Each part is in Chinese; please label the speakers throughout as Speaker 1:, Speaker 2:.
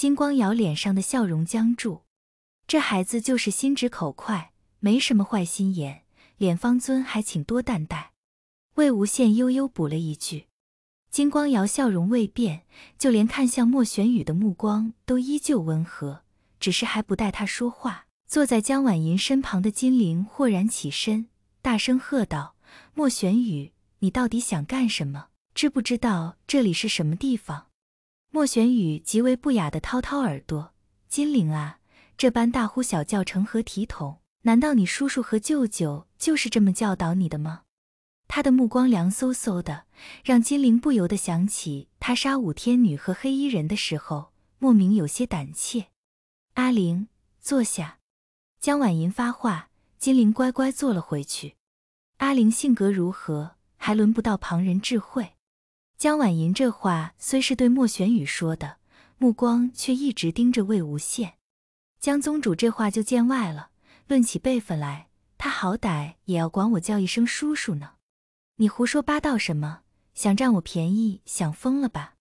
Speaker 1: 金光瑶脸上的笑容僵住，这孩子就是心直口快，没什么坏心眼。脸方尊还请多担待。魏无羡悠悠补了一句，金光瑶笑容未变，就连看向莫玄宇的目光都依旧温和，只是还不待他说话，坐在江婉莹身旁的金灵豁然起身，大声喝道：“莫玄宇，你到底想干什么？知不知道这里是什么地方？”莫玄宇极为不雅的掏掏耳朵，金陵啊，这般大呼小叫成何体统？难道你叔叔和舅舅就是这么教导你的吗？他的目光凉飕飕的，让金陵不由得想起他杀五天女和黑衣人的时候，莫名有些胆怯。阿玲，坐下。江婉莹发话，金陵乖乖坐了回去。阿玲性格如何，还轮不到旁人智慧。江婉莹这话虽是对莫玄宇说的，目光却一直盯着魏无羡。江宗主这话就见外了，论起辈分来，他好歹也要管我叫一声叔叔呢。你胡说八道什么？想占我便宜，想疯了吧？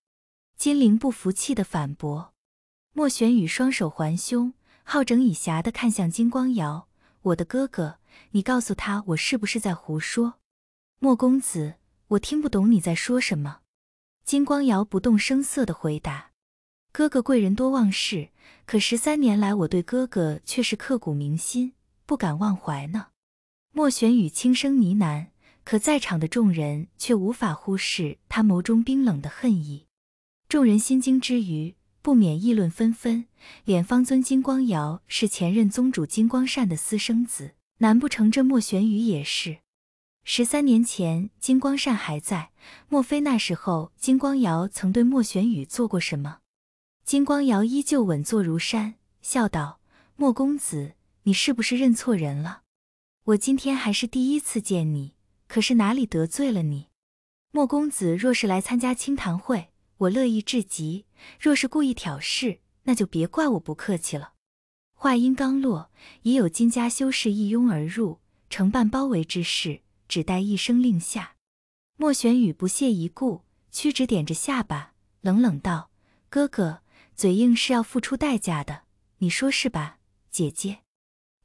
Speaker 1: 金凌不服气的反驳。莫玄宇双手环胸，好整以暇的看向金光瑶：“我的哥哥，你告诉他我是不是在胡说？”莫公子，我听不懂你在说什么。金光瑶不动声色地回答：“哥哥贵人多忘事，可十三年来我对哥哥却是刻骨铭心，不敢忘怀呢。”莫玄宇轻声呢喃，可在场的众人却无法忽视他眸中冰冷的恨意。众人心惊之余，不免议论纷纷。脸方尊金光瑶是前任宗主金光善的私生子，难不成这莫玄宇也是？十三年前，金光善还在。莫非那时候，金光瑶曾对莫玄宇做过什么？金光瑶依旧稳坐如山，笑道：“莫公子，你是不是认错人了？我今天还是第一次见你，可是哪里得罪了你？”莫公子若是来参加清谈会，我乐意至极；若是故意挑事，那就别怪我不客气了。话音刚落，已有金家修士一拥而入，承办包围之事。只待一声令下，莫玄宇不屑一顾，屈指点着下巴，冷冷道：“哥哥，嘴硬是要付出代价的，你说是吧，姐姐？”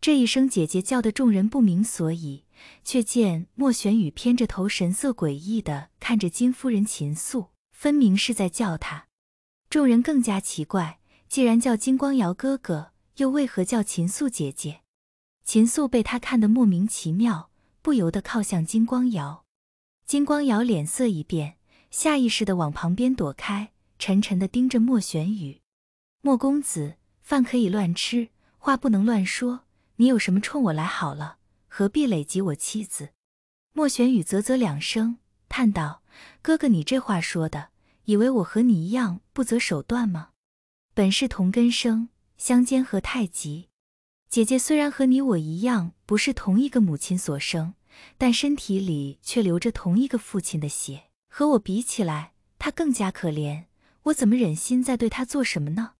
Speaker 1: 这一声“姐姐”叫的众人不明所以，却见莫玄宇偏着头，神色诡异的看着金夫人秦素，分明是在叫她。众人更加奇怪，既然叫金光瑶哥哥，又为何叫秦素姐姐？秦素被他看得莫名其妙。不由得靠向金光瑶，金光瑶脸色一变，下意识的往旁边躲开，沉沉的盯着莫玄宇。莫公子，饭可以乱吃，话不能乱说。你有什么冲我来好了，何必累及我妻子？莫玄宇啧啧两声，叹道：“哥哥，你这话说的，以为我和你一样不择手段吗？本是同根生，相煎何太急。”姐姐虽然和你我一样不是同一个母亲所生，但身体里却流着同一个父亲的血。和我比起来，她更加可怜。我怎么忍心再对她做什么呢？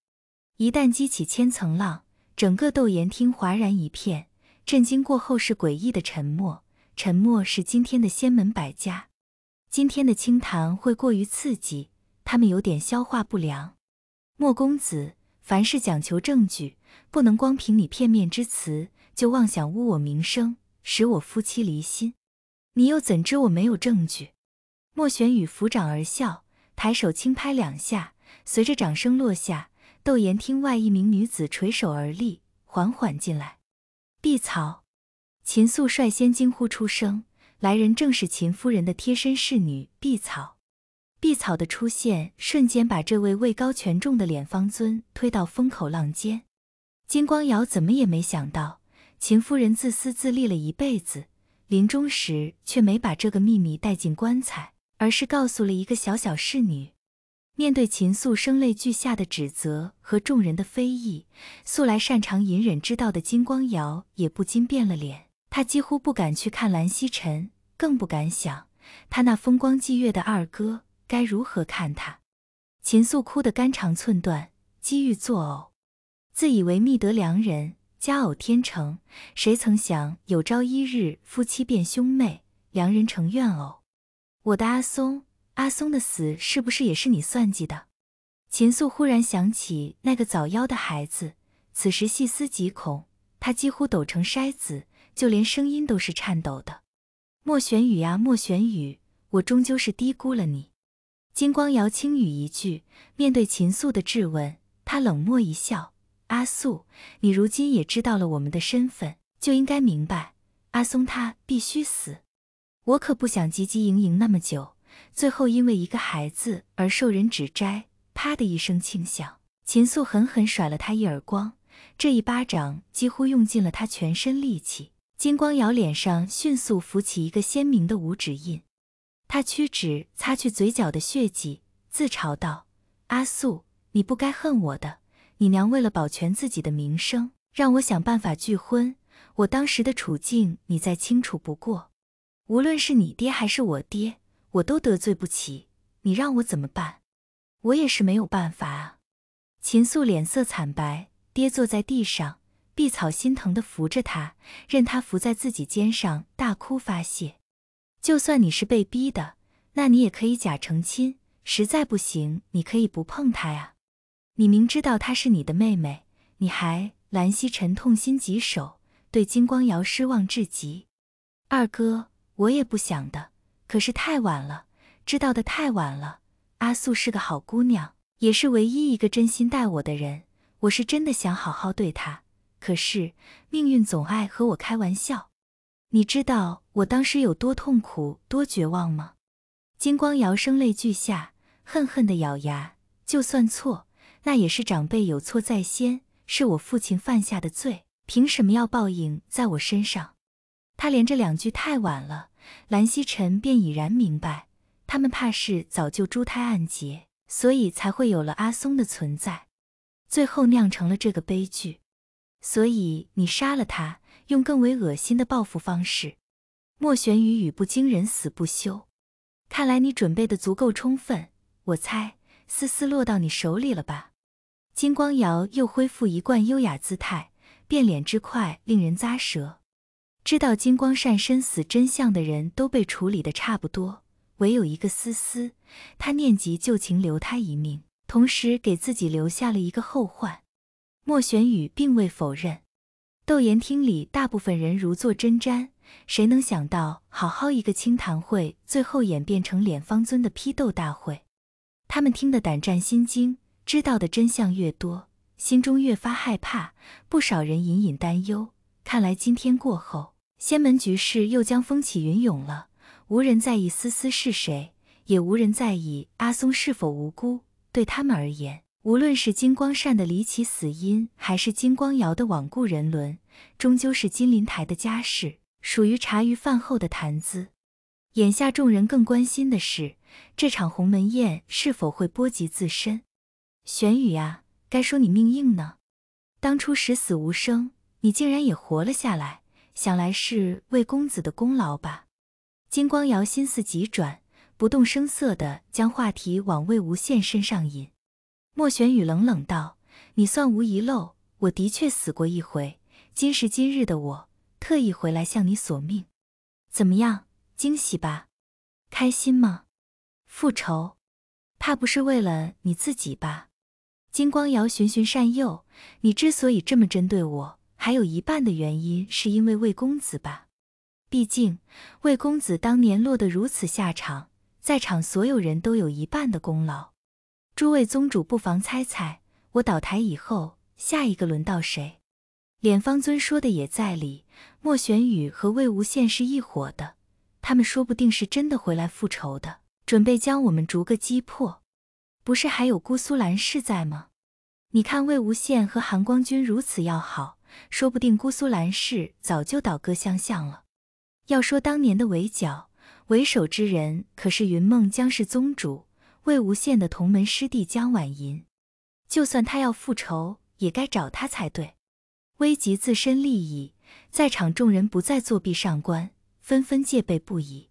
Speaker 1: 一旦激起千层浪，整个斗言厅哗然一片。震惊过后是诡异的沉默。沉默是今天的仙门百家，今天的清谈会过于刺激，他们有点消化不良。莫公子。凡事讲求证据，不能光凭你片面之词就妄想污我名声，使我夫妻离心。你又怎知我没有证据？莫玄宇抚掌而笑，抬手轻拍两下，随着掌声落下，窦宴厅外一名女子垂手而立，缓缓进来。碧草，秦素率先惊呼出声。来人正是秦夫人的贴身侍女碧草。碧草的出现，瞬间把这位位高权重的脸方尊推到风口浪尖。金光瑶怎么也没想到，秦夫人自私自利了一辈子，临终时却没把这个秘密带进棺材，而是告诉了一个小小侍女。面对秦素声泪俱下的指责和众人的非议，素来擅长隐忍之道的金光瑶也不禁变了脸。他几乎不敢去看蓝曦臣，更不敢想他那风光霁月的二哥。该如何看他？秦素哭得肝肠寸断，机遇作呕。自以为觅得良人，佳偶天成，谁曾想有朝一日夫妻变兄妹，良人成怨偶。我的阿松，阿松的死是不是也是你算计的？秦素忽然想起那个早夭的孩子，此时细思极恐，他几乎抖成筛子，就连声音都是颤抖的。莫玄宇呀，莫玄宇，我终究是低估了你。金光瑶轻语一句，面对秦素的质问，他冷漠一笑：“阿素，你如今也知道了我们的身份，就应该明白，阿松他必须死。我可不想汲汲营营那么久，最后因为一个孩子而受人指摘。”啪的一声轻响，秦素狠狠甩了他一耳光，这一巴掌几乎用尽了他全身力气。金光瑶脸上迅速浮起一个鲜明的五指印。他屈指擦去嘴角的血迹，自嘲道：“阿素，你不该恨我的。你娘为了保全自己的名声，让我想办法拒婚。我当时的处境，你再清楚不过。无论是你爹还是我爹，我都得罪不起。你让我怎么办？我也是没有办法啊。”秦素脸色惨白，跌坐在地上。碧草心疼地扶着她，任她伏在自己肩上大哭发泄。就算你是被逼的，那你也可以假成亲。实在不行，你可以不碰她呀。你明知道她是你的妹妹，你还……兰溪臣痛心疾首，对金光瑶失望至极。二哥，我也不想的，可是太晚了，知道的太晚了。阿素是个好姑娘，也是唯一一个真心待我的人。我是真的想好好对她，可是命运总爱和我开玩笑。你知道。我当时有多痛苦、多绝望吗？金光瑶声泪俱下，恨恨地咬牙：“就算错，那也是长辈有错在先，是我父亲犯下的罪，凭什么要报应在我身上？”他连着两句太晚了，蓝曦臣便已然明白，他们怕是早就珠胎暗结，所以才会有了阿松的存在，最后酿成了这个悲剧。所以你杀了他，用更为恶心的报复方式。莫玄宇语不惊人死不休，看来你准备的足够充分，我猜思思落到你手里了吧？金光瑶又恢复一贯优雅姿态，变脸之快令人咂舌。知道金光善身死真相的人都被处理的差不多，唯有一个思思，他念及旧情留他一命，同时给自己留下了一个后患。莫玄宇并未否认。斗言厅里，大部分人如坐针毡。谁能想到，好好一个清谈会，最后演变成脸方尊的批斗大会？他们听得胆战心惊，知道的真相越多，心中越发害怕。不少人隐隐担忧，看来今天过后，仙门局势又将风起云涌了。无人在意思思是谁，也无人在意阿松是否无辜。对他们而言，无论是金光善的离奇死因，还是金光瑶的罔顾人伦，终究是金鳞台的家事。属于茶余饭后的谈资。眼下众人更关心的是这场鸿门宴是否会波及自身。玄宇啊，该说你命硬呢，当初十死无生，你竟然也活了下来，想来是魏公子的功劳吧？金光瑶心思急转，不动声色的将话题往魏无羡身上引。莫玄宇冷冷道：“你算无遗漏，我的确死过一回，今时今日的我。”特意回来向你索命，怎么样？惊喜吧？开心吗？复仇，怕不是为了你自己吧？金光瑶循循善诱，你之所以这么针对我，还有一半的原因是因为魏公子吧？毕竟魏公子当年落得如此下场，在场所有人都有一半的功劳。诸位宗主不妨猜猜，我倒台以后，下一个轮到谁？脸方尊说的也在理，莫玄宇和魏无羡是一伙的，他们说不定是真的回来复仇的，准备将我们逐个击破。不是还有姑苏蓝氏在吗？你看魏无羡和韩光君如此要好，说不定姑苏蓝氏早就倒戈相向了。要说当年的围剿，为首之人可是云梦江氏宗主魏无羡的同门师弟江晚银，就算他要复仇，也该找他才对。危及自身利益，在场众人不再作壁上观，纷纷戒备不已。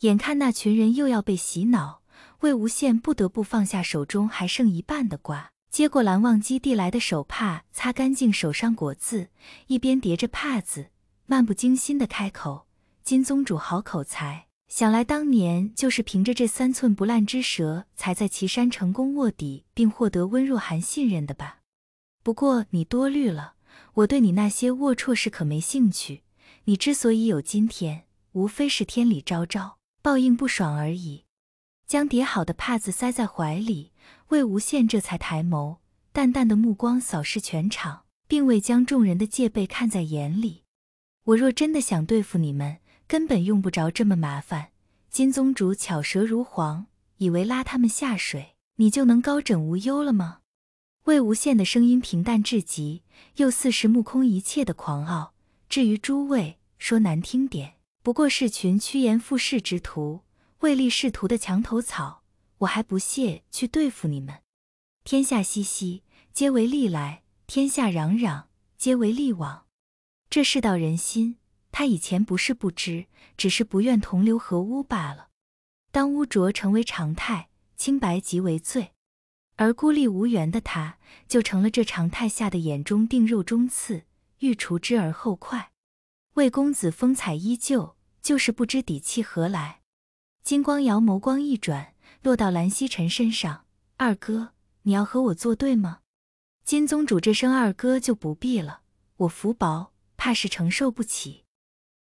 Speaker 1: 眼看那群人又要被洗脑，魏无羡不得不放下手中还剩一半的瓜，接过蓝忘机递来的手帕，擦干净手上果渍，一边叠着帕子，漫不经心的开口：“金宗主好口才，想来当年就是凭着这三寸不烂之舌，才在岐山成功卧底，并获得温若寒信任的吧？不过你多虑了。”我对你那些龌龊事可没兴趣。你之所以有今天，无非是天理昭昭，报应不爽而已。将叠好的帕子塞在怀里，魏无羡这才抬眸，淡淡的目光扫视全场，并未将众人的戒备看在眼里。我若真的想对付你们，根本用不着这么麻烦。金宗主巧舌如簧，以为拉他们下水，你就能高枕无忧了吗？魏无羡的声音平淡至极，又似是目空一切的狂傲。至于诸位，说难听点，不过是群趋炎附势之徒、唯利是图的墙头草，我还不屑去对付你们。天下熙熙，皆为利来；天下攘攘，皆为利往。这世道人心，他以前不是不知，只是不愿同流合污罢了。当污浊成为常态，清白即为罪。而孤立无援的他，就成了这常态下的眼中钉、肉中刺，欲除之而后快。魏公子风采依旧，就是不知底气何来。金光瑶眸光一转，落到蓝曦臣身上：“二哥，你要和我作对吗？”金宗主这声二哥就不必了，我福薄，怕是承受不起。